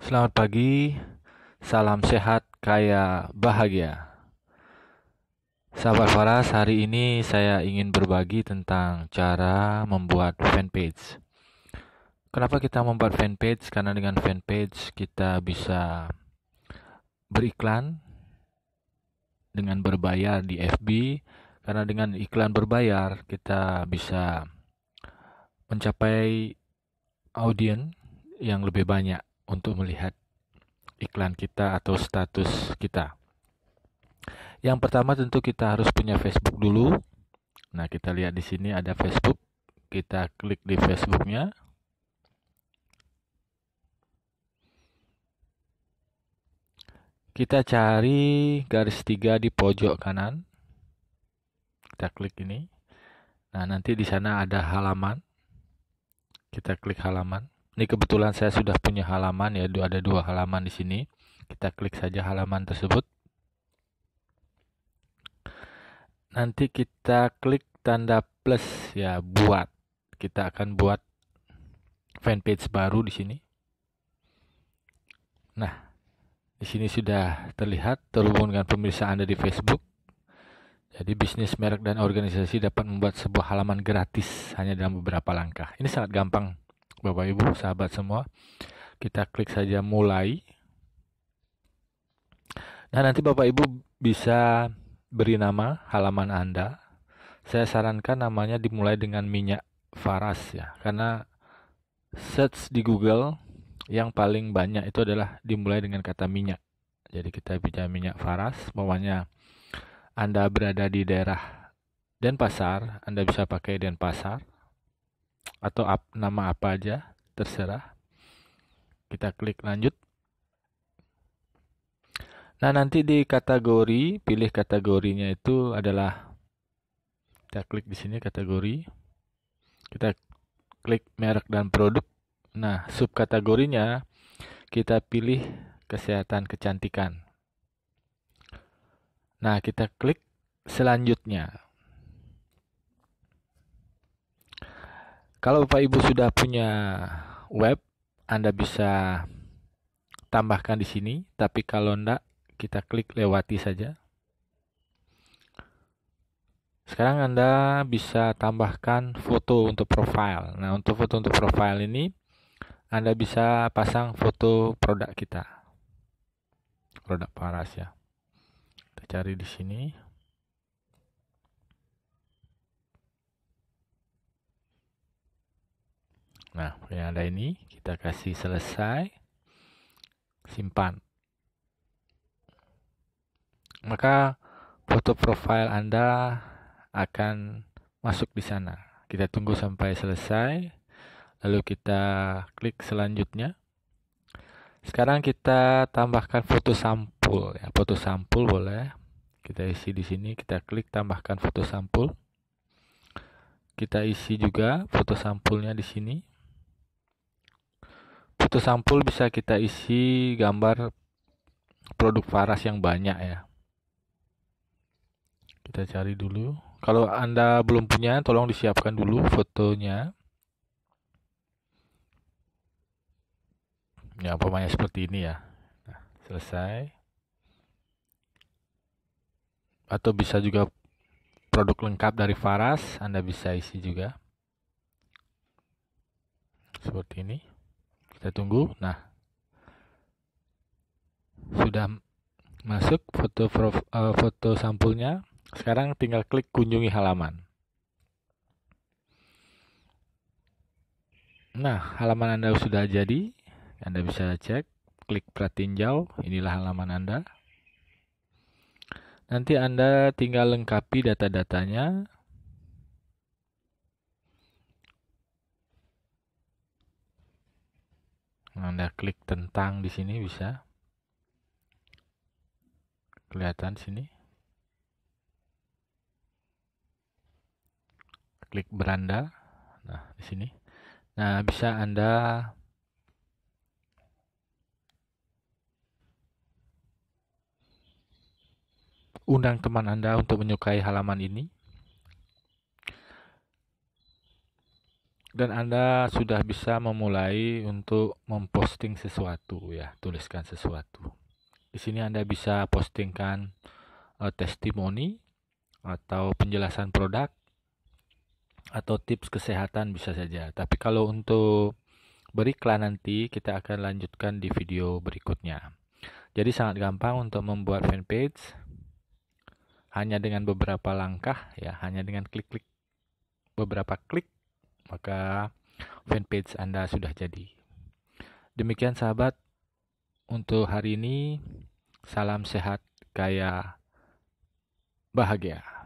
Selamat pagi, salam sehat, kaya, bahagia. Sahabat Faras, hari ini saya ingin berbagi tentang cara membuat fanpage. Kenapa kita membuat fanpage? Karena dengan fanpage kita bisa beriklan dengan berbayar di FB. Karena dengan iklan berbayar kita bisa mencapai audiens yang lebih banyak untuk melihat iklan kita atau status kita. Yang pertama tentu kita harus punya Facebook dulu. Nah, kita lihat di sini ada Facebook. Kita klik di Facebooknya. Kita cari garis tiga di pojok kanan. Kita klik ini. Nah, nanti di sana ada halaman. Kita klik halaman ini kebetulan saya sudah punya halaman ya ada dua halaman di sini kita klik saja halaman tersebut nanti kita klik tanda plus ya buat kita akan buat fanpage baru di sini nah di sini sudah terlihat terhubung dengan pemirsa Anda di Facebook jadi bisnis merek dan organisasi dapat membuat sebuah halaman gratis hanya dalam beberapa langkah ini sangat gampang Bapak Ibu, sahabat semua. Kita klik saja mulai. Nah, nanti Bapak Ibu bisa beri nama halaman Anda. Saya sarankan namanya dimulai dengan minyak faras ya, karena search di Google yang paling banyak itu adalah dimulai dengan kata minyak. Jadi kita bicara minyak faras, pokoknya Anda berada di daerah Denpasar, Anda bisa pakai Denpasar atau ap, nama apa aja terserah kita klik lanjut nah nanti di kategori pilih kategorinya itu adalah kita klik di sini kategori kita klik merek dan produk nah sub kategorinya kita pilih kesehatan kecantikan nah kita klik selanjutnya Kalau Bapak Ibu sudah punya web, Anda bisa tambahkan di sini, tapi kalau tidak, kita klik lewati saja. Sekarang Anda bisa tambahkan foto untuk profile. Nah, untuk foto untuk profile ini Anda bisa pasang foto produk kita. Produk Paras ya. Kita cari di sini. Nah, yang ada ini kita kasih selesai, simpan. Maka foto profil Anda akan masuk di sana. Kita tunggu sampai selesai, lalu kita klik selanjutnya. Sekarang kita tambahkan foto sampul ya, foto sampul boleh. Kita isi di sini, kita klik tambahkan foto sampul. Kita isi juga foto sampulnya di sini satu sampul bisa kita isi gambar produk faras yang banyak ya kita cari dulu kalau anda belum punya tolong disiapkan dulu fotonya ya umpamanya seperti ini ya nah, selesai atau bisa juga produk lengkap dari Faras Anda bisa isi juga seperti ini kita tunggu nah sudah masuk foto prof, uh, foto sampulnya sekarang tinggal klik kunjungi halaman nah halaman anda sudah jadi anda bisa cek klik pratinjau inilah halaman anda nanti anda tinggal lengkapi data-datanya Anda klik tentang di sini bisa. Kelihatan sini. Klik beranda. Nah, di sini. Nah, bisa Anda undang teman Anda untuk menyukai halaman ini. dan Anda sudah bisa memulai untuk memposting sesuatu ya, tuliskan sesuatu. Di sini Anda bisa postingkan uh, testimoni atau penjelasan produk atau tips kesehatan bisa saja. Tapi kalau untuk beriklan nanti kita akan lanjutkan di video berikutnya. Jadi sangat gampang untuk membuat fanpage hanya dengan beberapa langkah ya, hanya dengan klik-klik beberapa klik maka fanpage Anda sudah jadi. Demikian sahabat, untuk hari ini salam sehat, kaya, bahagia.